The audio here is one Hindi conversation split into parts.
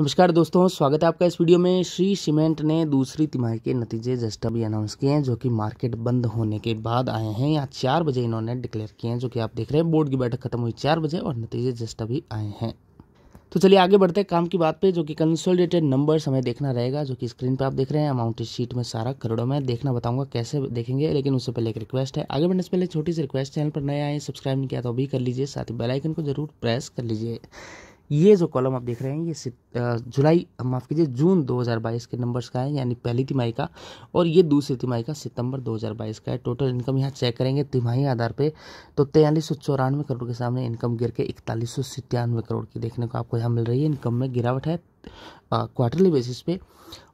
नमस्कार दोस्तों स्वागत है आपका इस वीडियो में श्री सीमेंट ने दूसरी तिमाही के नतीजे जस्ट अभी अनाउंस किए हैं जो कि मार्केट बंद होने के बाद आए हैं यहाँ चार बजे इन्होंने डिक्लेयर किए हैं जो कि आप देख रहे हैं बोर्ड की बैठक खत्म हुई चार बजे और नतीजे जस्ट अभी आए हैं तो चलिए आगे बढ़ते हैं काम की बात पे जो कि कंसोलिडेटेड नंबर्स हमें देखना रहेगा जो कि स्क्रीन पे आप देख रहे हैं अमाउंट शीट में सारा करोड़ों में देखना बताऊंगा कैसे देखेंगे लेकिन उससे पहले एक रिक्वेस्ट है आगे बढ़ने से पहले छोटी सी रिक्वेस्ट चैनल पर नए आए सब्सक्राइब नहीं किया तो अभी कर लीजिए साथ ही बेलाइकन को जरूर प्रेस कर लीजिए ये जो कॉलम आप देख रहे हैं ये जुलाई माफ़ कीजिए जून 2022 के नंबर्स का है यानी पहली तिमाही का और ये दूसरी तिमाही का सितंबर 2022 का है टोटल इनकम यहाँ चेक करेंगे तिमाही आधार पे तो तैयलीस सौ चौरानवे करोड़ के सामने इनकम गिर के इकतालीस सौ करोड़ की देखने को आपको यहाँ मिल रही है इनकम में गिरावट है क्वार्टरली बेसिस पे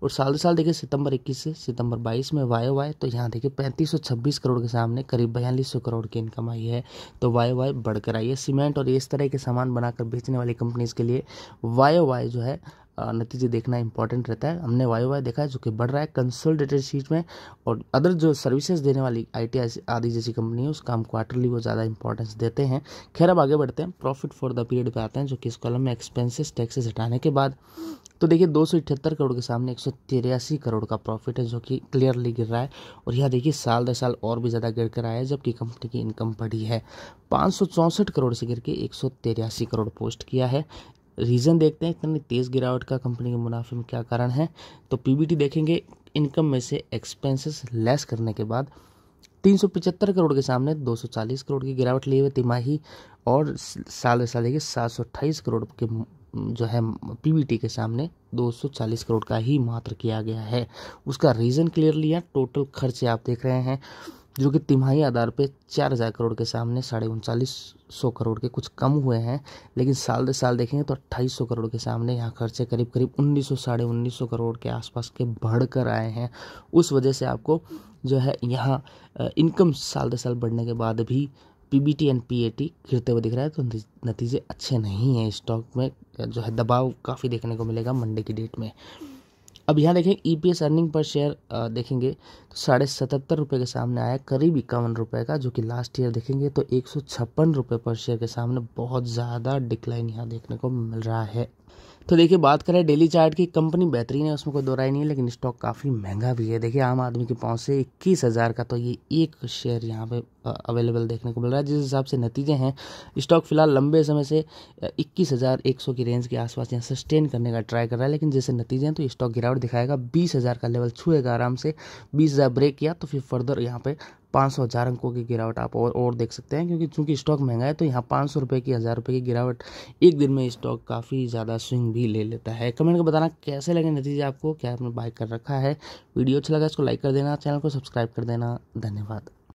और साल दो साल देखिए सितंबर 21 से सितंबर 22 में वाई वाई तो यहाँ देखिए 3526 करोड़ के सामने करीब बयालीस सौ करोड़ की इनकम आई है तो वाई वाई बढ़कर आई है सीमेंट और इस तरह के सामान बनाकर बेचने वाली कंपनीज़ के लिए वाई वाई जो है नतीजे देखना इंपॉर्टेंट रहता है हमने वाई वाई देखा है जो कि बढ़ रहा है कंसोलिडेटेड शीट में और अदर जो सर्विसेज देने वाली आई आदि जैसी कंपनी है उसका हम क्वार्टरली वो ज़्यादा इंपॉर्टेंस देते हैं खैर अब आगे बढ़ते हैं प्रॉफिट फॉर द पीरियड पर आते हैं जो कि इस कॉलम में एक्सपेंसिस टैक्सेस हटाने के बाद तो देखिए दो करोड़ के सामने एक करोड़ का प्रॉफिट है जो कि क्लियरली गिर रहा है और यह देखिए साल दर साल और भी ज़्यादा गिर कर आया है जबकि कंपनी की इनकम बढ़ी है पाँच करोड़ से गिर के एक करोड़ पोस्ट किया है रीज़न देखते हैं इतनी तेज़ गिरावट का कंपनी के मुनाफे में क्या कारण है तो पीबीटी देखेंगे इनकम में से एक्सपेंसेस लेस करने के बाद तीन करोड़ के सामने 240 करोड़ की गिरावट लिए हुई तिमाही और साल साल के सात करोड़ के जो है पीबीटी के सामने 240 करोड़ का ही मात्र किया गया है उसका रीज़न क्लियरली है टोटल खर्चे आप देख रहे हैं जो कि तिमाही आधार पे चार हज़ार करोड़ के सामने साढ़े उनचालीस सौ करोड़ के कुछ कम हुए हैं लेकिन साल दर साल देखेंगे तो अट्ठाईस सौ करोड़ के सामने यहाँ खर्चे करीब करीब उन्नीस सौ साढ़े उन्नीस सौ करोड़ के आसपास के बढ़ कर आए हैं उस वजह से आपको जो है यहाँ इनकम साल दर साल बढ़ने के बाद भी पीबीटी एंड पीएटी गिरते हुए दिख रहा है तो नतीजे अच्छे नहीं हैं स्टॉक में जो है दबाव काफ़ी देखने को मिलेगा मंडे की डेट में अब यहाँ देखें E P S earning per share देखेंगे तो साढ़े सतहत्तर रुपये के सामने आया करीब इक्यावन रुपये का जो कि लास्ट ईयर देखेंगे तो एक सौ छप्पन रुपये पर शेयर के सामने बहुत ज़्यादा डिक्लाइन यहाँ देखने को मिल रहा है तो देखिए बात करें डेली चार्ट की कंपनी बेहतरीन है उसमें कोई दो राय नहीं है लेकिन स्टॉक काफ़ी महंगा भी है देखिए आम आदमी के पाँव से इक्कीस हज़ार का तो ये एक शेयर यहाँ पे अवेलेबल देखने को मिल रहा है जिस हिसाब से नतीजे हैं स्टॉक फिलहाल लंबे समय से इक्कीस हज़ार एक सौ की रेंज के आसपास यहाँ सस्टेन करने का ट्राई कर रहा है लेकिन जैसे नतीजे हैं तो स्टॉक गिरावट दिखाएगा बीस हज़ार का लेवल छूएगा आराम से बीस हज़ार ब्रेक किया तो फिर फर्दर यहाँ पर पाँच सौ हज़ार अंकों की गिरावट आप और और देख सकते हैं क्योंकि चूंकि स्टॉक महंगा है तो यहाँ पाँच सौ रुपये की हज़ार रुपये की गिरावट एक दिन में स्टॉक काफ़ी ज़्यादा स्विंग भी ले लेता है कमेंट को बताना कैसे लगे नतीजे आपको क्या आपने बाय कर रखा है वीडियो अच्छा लगा इसको लाइक कर देना चैनल को सब्सक्राइब कर देना धन्यवाद